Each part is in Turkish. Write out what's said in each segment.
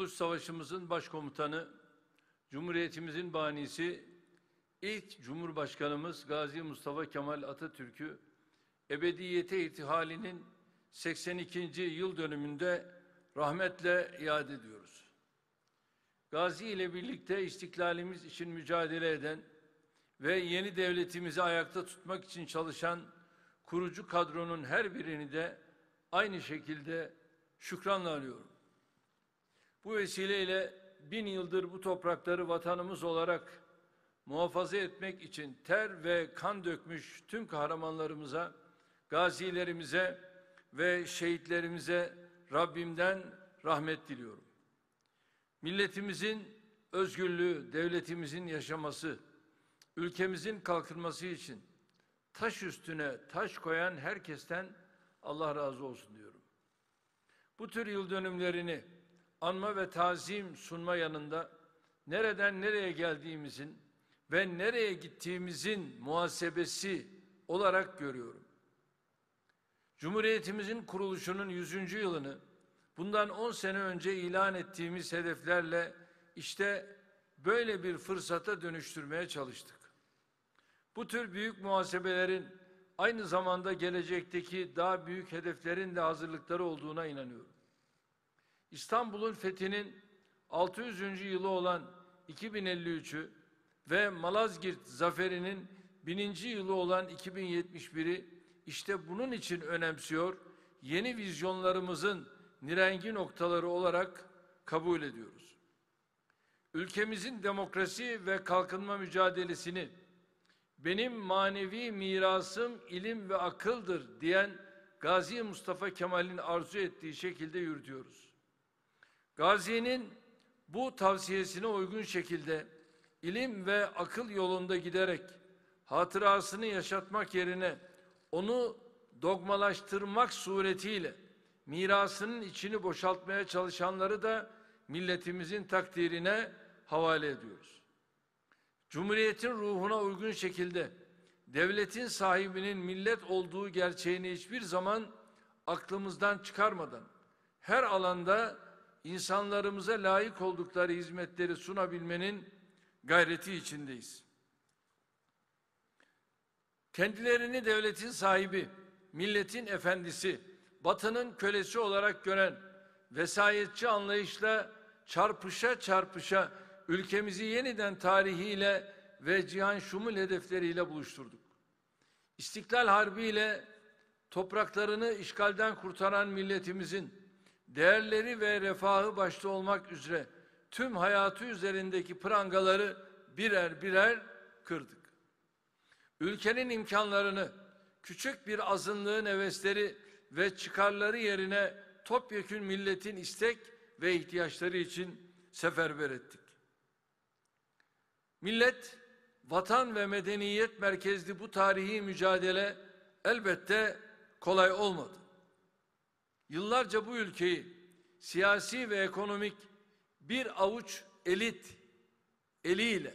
Kurtuluş Savaşımızın başkomutanı, Cumhuriyetimizin banisi, ilk Cumhurbaşkanımız Gazi Mustafa Kemal Atatürk'ü ebediyete itihalinin 82. yıl dönümünde rahmetle iade ediyoruz. Gazi ile birlikte istiklalimiz için mücadele eden ve yeni devletimizi ayakta tutmak için çalışan kurucu kadronun her birini de aynı şekilde şükranla alıyorum. Bu vesileyle bin yıldır bu toprakları vatanımız olarak muhafaza etmek için ter ve kan dökmüş tüm kahramanlarımıza, gazilerimize ve şehitlerimize Rabbimden rahmet diliyorum. Milletimizin özgürlüğü, devletimizin yaşaması, ülkemizin kalkınması için taş üstüne taş koyan herkesten Allah razı olsun diyorum. Bu tür yıl dönümlerini anma ve tazim sunma yanında nereden nereye geldiğimizin ve nereye gittiğimizin muhasebesi olarak görüyorum. Cumhuriyetimizin kuruluşunun 100. yılını bundan 10 sene önce ilan ettiğimiz hedeflerle işte böyle bir fırsata dönüştürmeye çalıştık. Bu tür büyük muhasebelerin aynı zamanda gelecekteki daha büyük hedeflerin de hazırlıkları olduğuna inanıyorum. İstanbul'un fethinin 600. yılı olan 2053'ü ve Malazgirt zaferinin 1000. yılı olan 2071'i işte bunun için önemsiyor, yeni vizyonlarımızın nirengi noktaları olarak kabul ediyoruz. Ülkemizin demokrasi ve kalkınma mücadelesini benim manevi mirasım ilim ve akıldır diyen Gazi Mustafa Kemal'in arzu ettiği şekilde yürütüyoruz. Gazi'nin bu tavsiyesine uygun şekilde ilim ve akıl yolunda giderek hatırasını yaşatmak yerine onu dogmalaştırmak suretiyle mirasının içini boşaltmaya çalışanları da milletimizin takdirine havale ediyoruz. Cumhuriyetin ruhuna uygun şekilde devletin sahibinin millet olduğu gerçeğini hiçbir zaman aklımızdan çıkarmadan her alanda insanlarımıza layık oldukları hizmetleri sunabilmenin gayreti içindeyiz. Kendilerini devletin sahibi, milletin efendisi, batının kölesi olarak gören vesayetçi anlayışla çarpışa çarpışa ülkemizi yeniden tarihiyle ve cihan şumul hedefleriyle buluşturduk. İstiklal Harbi ile topraklarını işgalden kurtaran milletimizin değerleri ve refahı başta olmak üzere tüm hayatı üzerindeki prangaları birer birer kırdık. Ülkenin imkanlarını küçük bir azınlığın hevesleri ve çıkarları yerine topyekün milletin istek ve ihtiyaçları için seferber ettik. Millet, vatan ve medeniyet merkezli bu tarihi mücadele elbette kolay olmadı. Yıllarca bu ülkeyi siyasi ve ekonomik bir avuç elit eliyle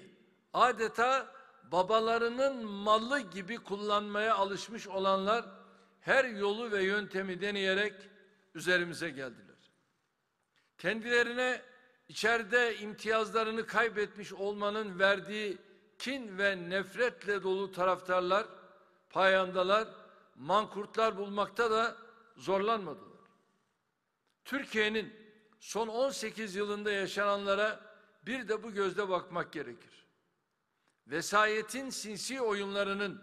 adeta babalarının mallı gibi kullanmaya alışmış olanlar her yolu ve yöntemi deneyerek üzerimize geldiler. Kendilerine içeride imtiyazlarını kaybetmiş olmanın verdiği kin ve nefretle dolu taraftarlar, payandalar, mankurtlar bulmakta da zorlanmadı. Türkiye'nin son 18 yılında yaşananlara bir de bu gözle bakmak gerekir. Vesayetin sinsi oyunlarının,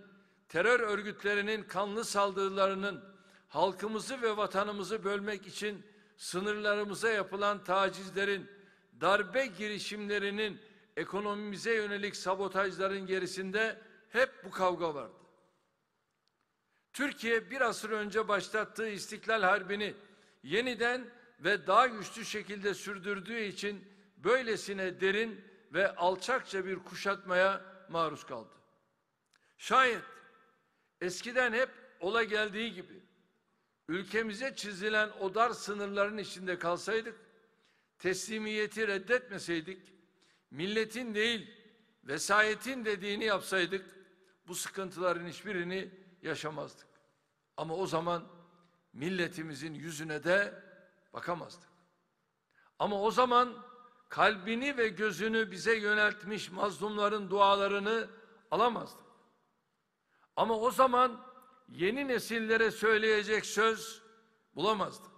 terör örgütlerinin kanlı saldırılarının halkımızı ve vatanımızı bölmek için sınırlarımıza yapılan tacizlerin, darbe girişimlerinin, ekonomimize yönelik sabotajların gerisinde hep bu kavga vardı. Türkiye bir asır önce başlattığı İstiklal Harbi'ni yeniden ve daha güçlü şekilde sürdürdüğü için böylesine derin ve alçakça bir kuşatmaya maruz kaldı. Şayet eskiden hep ola geldiği gibi ülkemize çizilen o dar sınırların içinde kalsaydık, teslimiyeti reddetmeseydik, milletin değil vesayetin dediğini yapsaydık bu sıkıntıların hiçbirini yaşamazdık. Ama o zaman milletimizin yüzüne de bakamazdık. Ama o zaman kalbini ve gözünü bize yöneltmiş mazlumların dualarını alamazdık. Ama o zaman yeni nesillere söyleyecek söz bulamazdık.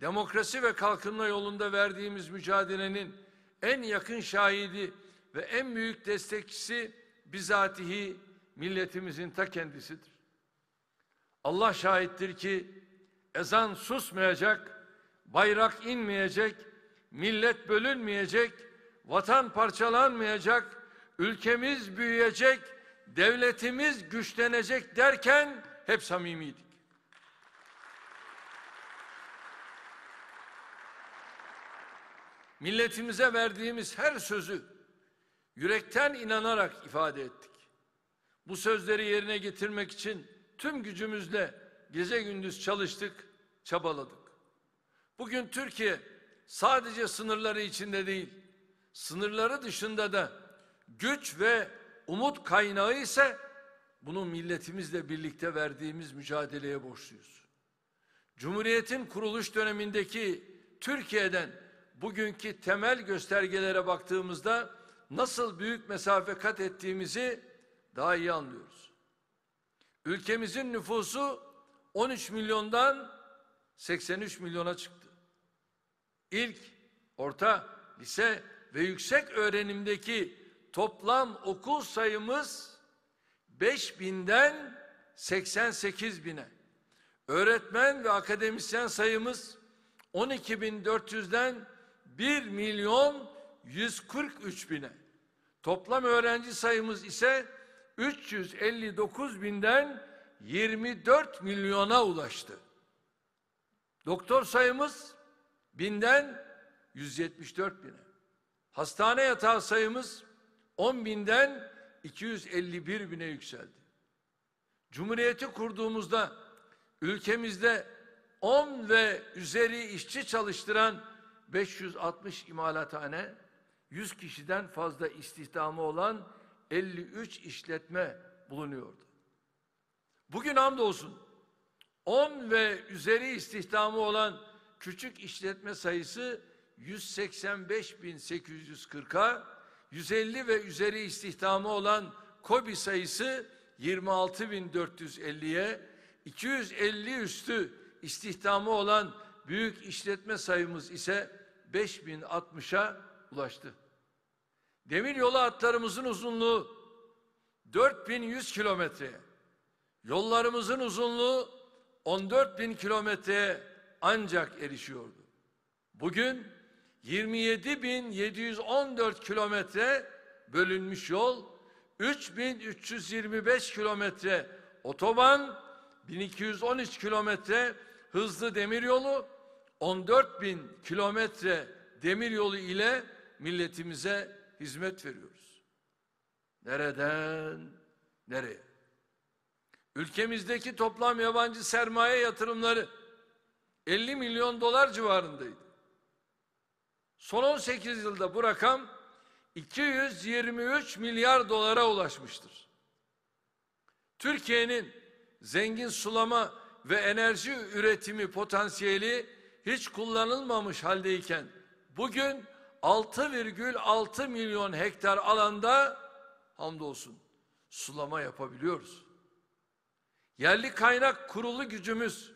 Demokrasi ve kalkınma yolunda verdiğimiz mücadelenin en yakın şahidi ve en büyük destekçisi bizatihi milletimizin ta kendisidir. Allah şahittir ki ezan susmayacak, bayrak inmeyecek, millet bölünmeyecek, vatan parçalanmayacak, ülkemiz büyüyecek, devletimiz güçlenecek derken hep samimiydik. Milletimize verdiğimiz her sözü yürekten inanarak ifade ettik. Bu sözleri yerine getirmek için tüm gücümüzle gece gündüz çalıştık, çabaladık. Bugün Türkiye sadece sınırları içinde değil, sınırları dışında da güç ve umut kaynağı ise bunu milletimizle birlikte verdiğimiz mücadeleye borçluyuz. Cumhuriyetin kuruluş dönemindeki Türkiye'den bugünkü temel göstergelere baktığımızda nasıl büyük mesafe kat ettiğimizi daha iyi anlıyoruz. Ülkemizin nüfusu 13 milyondan 83 milyona çıktı. İlk, orta, lise ve yüksek öğrenimdeki toplam okul sayımız 5000'den 88 bine. Öğretmen ve akademisyen sayımız 12.400'den 1 milyon 143 bine. Toplam öğrenci sayımız ise 359 binden 24 milyona ulaştı. Doktor sayımız binden 174 bine. Hastane yatağı sayımız 10 binden 251 bine yükseldi. Cumhuriyeti kurduğumuzda ülkemizde 10 ve üzeri işçi çalıştıran 560 imalathane, 100 kişiden fazla istihdamı olan 53 işletme bulunuyordu. Bugün hamdolsun 10 ve üzeri istihdamı olan küçük işletme sayısı 185.840'a, 150 ve üzeri istihdamı olan kobi sayısı 26.450'ye, 250 üstü istihdamı olan büyük işletme sayımız ise 5060'a ulaştı. Demir yolu hatlarımızın uzunluğu 4100 kilometre. Yollarımızın uzunluğu 14.000 kilometre ancak erişiyordu. Bugün 27.714 kilometre bölünmüş yol, 3.325 kilometre otoban, 1213 kilometre hızlı demiryolu, 14.000 kilometre demiryolu ile milletimize hizmet veriyoruz. Nereden nereye? Ülkemizdeki toplam yabancı sermaye yatırımları 50 milyon dolar civarındaydı. Son 18 yılda bu rakam 223 milyar dolara ulaşmıştır. Türkiye'nin zengin sulama ve enerji üretimi potansiyeli hiç kullanılmamış haldeyken bugün 6,6 milyon hektar alanda hamdolsun sulama yapabiliyoruz. Yerli kaynak kurulu gücümüz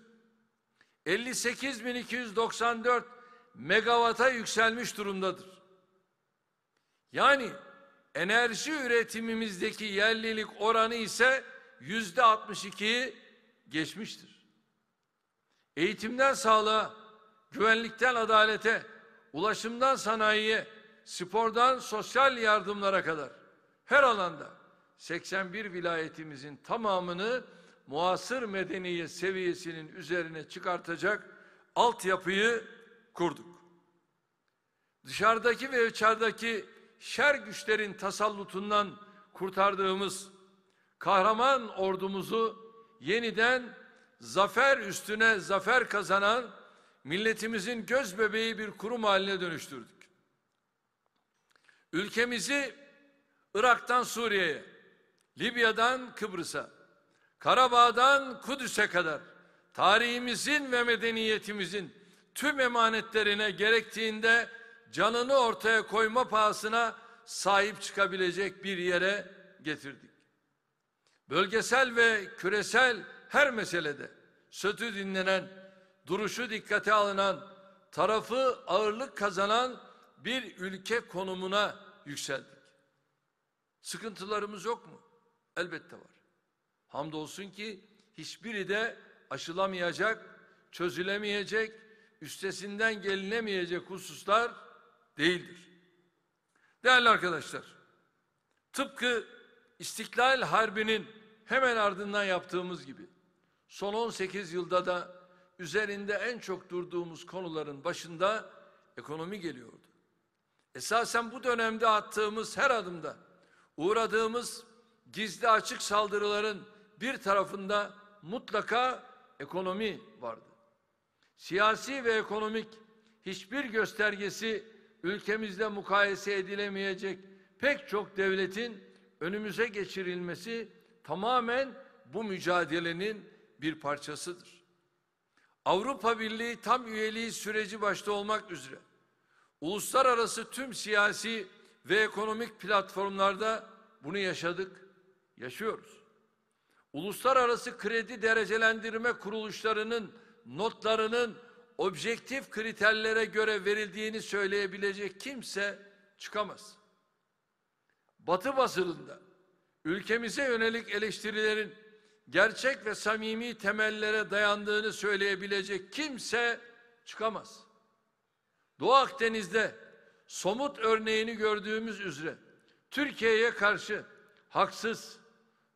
58.294 megawata yükselmiş durumdadır. Yani enerji üretimimizdeki yerlilik oranı ise yüzde 62'yi geçmiştir. Eğitimden sağlığa, güvenlikten adalete, ulaşımdan sanayiye, spordan sosyal yardımlara kadar her alanda 81 vilayetimizin tamamını muasır medeniyet seviyesinin üzerine çıkartacak altyapıyı kurduk. Dışarıdaki ve içerideki şer güçlerin tasallutundan kurtardığımız kahraman ordumuzu yeniden zafer üstüne zafer kazanan milletimizin göz bebeği bir kurum haline dönüştürdük. Ülkemizi Irak'tan Suriye'ye, Libya'dan Kıbrıs'a, Karabağ'dan Kudüs'e kadar tarihimizin ve medeniyetimizin tüm emanetlerine gerektiğinde canını ortaya koyma pahasına sahip çıkabilecek bir yere getirdik. Bölgesel ve küresel her meselede sötü dinlenen duruşu dikkate alınan, tarafı ağırlık kazanan bir ülke konumuna yükseldik. Sıkıntılarımız yok mu? Elbette var. Hamdolsun ki hiçbiri de aşılamayacak, çözülemeyecek, üstesinden gelinemeyecek hususlar değildir. Değerli arkadaşlar, tıpkı İstiklal Harbi'nin hemen ardından yaptığımız gibi son 18 yılda da üzerinde en çok durduğumuz konuların başında ekonomi geliyordu. Esasen bu dönemde attığımız her adımda uğradığımız gizli açık saldırıların bir tarafında mutlaka ekonomi vardı. Siyasi ve ekonomik hiçbir göstergesi ülkemizde mukayese edilemeyecek pek çok devletin önümüze geçirilmesi tamamen bu mücadelenin bir parçasıdır. Avrupa Birliği tam üyeliği süreci başta olmak üzere uluslararası tüm siyasi ve ekonomik platformlarda bunu yaşadık, yaşıyoruz. Uluslararası kredi derecelendirme kuruluşlarının notlarının objektif kriterlere göre verildiğini söyleyebilecek kimse çıkamaz. Batı basınında ülkemize yönelik eleştirilerin gerçek ve samimi temellere dayandığını söyleyebilecek kimse çıkamaz. Doğu Akdeniz'de somut örneğini gördüğümüz üzere Türkiye'ye karşı haksız,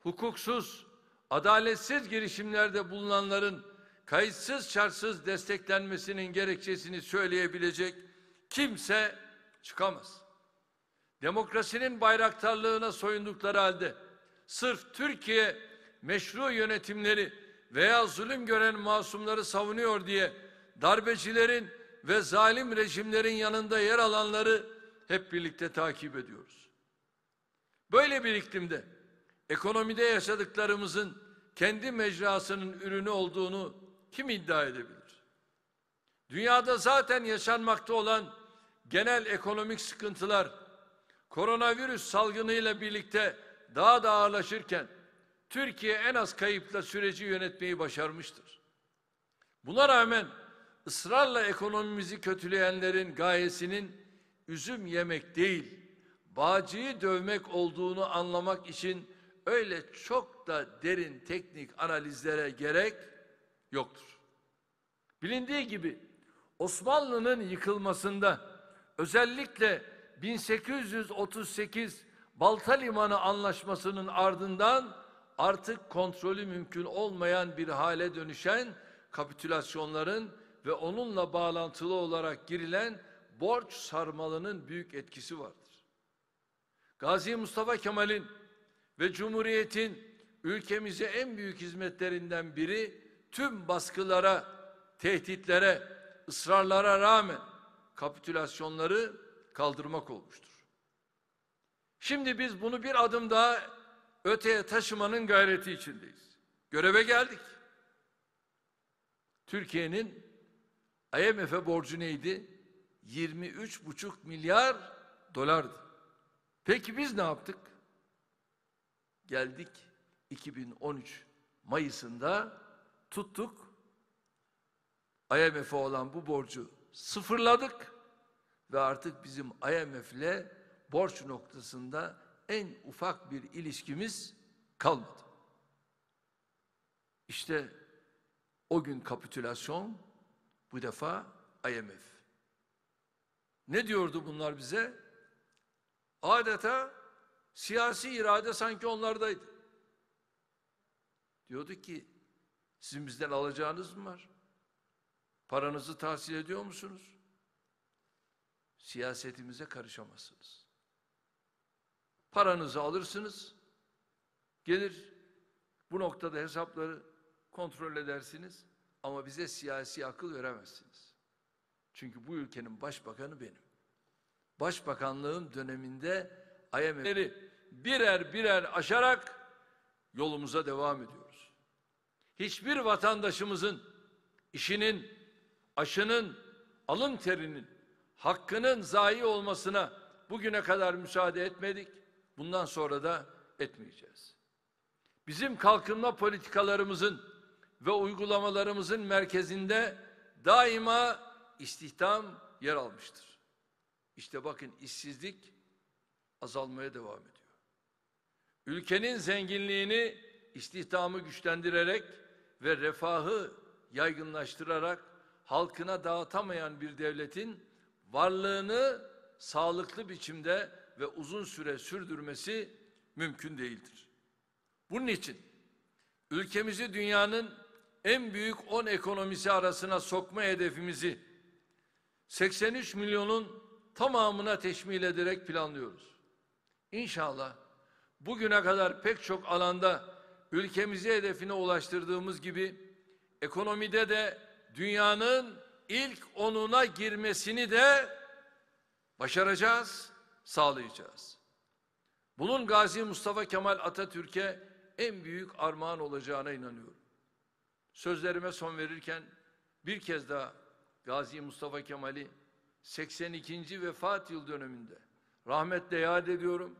hukuksuz, adaletsiz girişimlerde bulunanların kayıtsız şartsız desteklenmesinin gerekçesini söyleyebilecek kimse çıkamaz. Demokrasinin bayraktarlığına soyundukları halde sırf Türkiye meşru yönetimleri veya zulüm gören masumları savunuyor diye darbecilerin ve zalim rejimlerin yanında yer alanları hep birlikte takip ediyoruz. Böyle bir iklimde ekonomide yaşadıklarımızın kendi mecrasının ürünü olduğunu kim iddia edebilir? Dünyada zaten yaşanmakta olan genel ekonomik sıkıntılar koronavirüs salgınıyla birlikte daha da ağırlaşırken Türkiye en az kayıpla süreci yönetmeyi başarmıştır. Buna rağmen ısrarla ekonomimizi kötüleyenlerin gayesinin üzüm yemek değil, bağcıyı dövmek olduğunu anlamak için öyle çok da derin teknik analizlere gerek yoktur. Bilindiği gibi Osmanlı'nın yıkılmasında özellikle 1838 Balta Limanı Anlaşması'nın ardından artık kontrolü mümkün olmayan bir hale dönüşen kapitülasyonların ve onunla bağlantılı olarak girilen borç sarmalının büyük etkisi vardır. Gazi Mustafa Kemal'in ve Cumhuriyet'in ülkemize en büyük hizmetlerinden biri tüm baskılara, tehditlere, ısrarlara rağmen kapitülasyonları kaldırmak olmuştur. Şimdi biz bunu bir adım daha öteye taşımanın gayreti içindeyiz. Göreve geldik. Türkiye'nin IMF'e borcu neydi? 23,5 milyar dolardı. Peki biz ne yaptık? Geldik 2013 Mayıs'ında tuttuk. IMF'e olan bu borcu sıfırladık ve artık bizim IMF'le borç noktasında en ufak bir ilişkimiz kalmadı. İşte o gün kapitülasyon bu defa IMF. Ne diyordu bunlar bize? Adeta siyasi irade sanki onlardaydı. Diyordu ki sizin bizden alacağınız mı var? Paranızı tahsil ediyor musunuz? Siyasetimize karışamazsınız. Paranızı alırsınız, gelir bu noktada hesapları kontrol edersiniz ama bize siyasi akıl veremezsiniz. Çünkü bu ülkenin başbakanı benim. Başbakanlığım döneminde IMF'leri birer birer aşarak yolumuza devam ediyoruz. Hiçbir vatandaşımızın işinin, aşının, alın terinin, hakkının zayi olmasına bugüne kadar müsaade etmedik. Bundan sonra da etmeyeceğiz. Bizim kalkınma politikalarımızın ve uygulamalarımızın merkezinde daima istihdam yer almıştır. İşte bakın işsizlik azalmaya devam ediyor. Ülkenin zenginliğini istihdamı güçlendirerek ve refahı yaygınlaştırarak halkına dağıtamayan bir devletin varlığını sağlıklı biçimde ve uzun süre sürdürmesi mümkün değildir. Bunun için ülkemizi dünyanın en büyük 10 ekonomisi arasına sokma hedefimizi 83 milyonun tamamına teşmil ederek planlıyoruz. İnşallah bugüne kadar pek çok alanda ülkemizi hedefine ulaştırdığımız gibi ekonomide de dünyanın ilk onuna girmesini de başaracağız sağlayacağız. Bunun Gazi Mustafa Kemal Atatürk'e en büyük armağan olacağına inanıyorum. Sözlerime son verirken bir kez daha Gazi Mustafa Kemal'i 82. vefat yıl döneminde rahmetle yad ediyorum.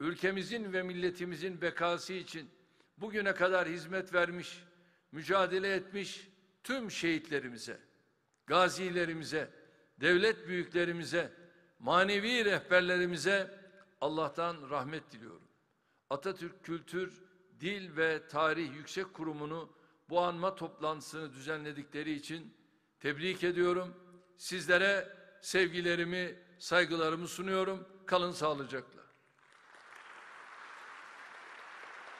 Ülkemizin ve milletimizin bekası için bugüne kadar hizmet vermiş, mücadele etmiş tüm şehitlerimize, gazilerimize, devlet büyüklerimize manevi rehberlerimize Allah'tan rahmet diliyorum. Atatürk Kültür, Dil ve Tarih Yüksek Kurumu'nu bu anma toplantısını düzenledikleri için tebrik ediyorum. Sizlere sevgilerimi, saygılarımı sunuyorum. Kalın sağlıcakla.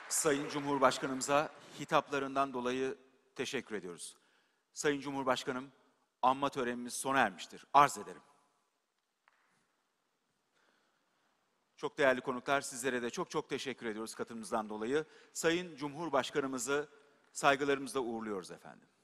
Sayın Cumhurbaşkanımıza hitaplarından dolayı teşekkür ediyoruz. Sayın Cumhurbaşkanım, anma törenimiz sona ermiştir. Arz ederim. Çok değerli konuklar sizlere de çok çok teşekkür ediyoruz katılımınızdan dolayı. Sayın Cumhurbaşkanımızı saygılarımızla uğurluyoruz efendim.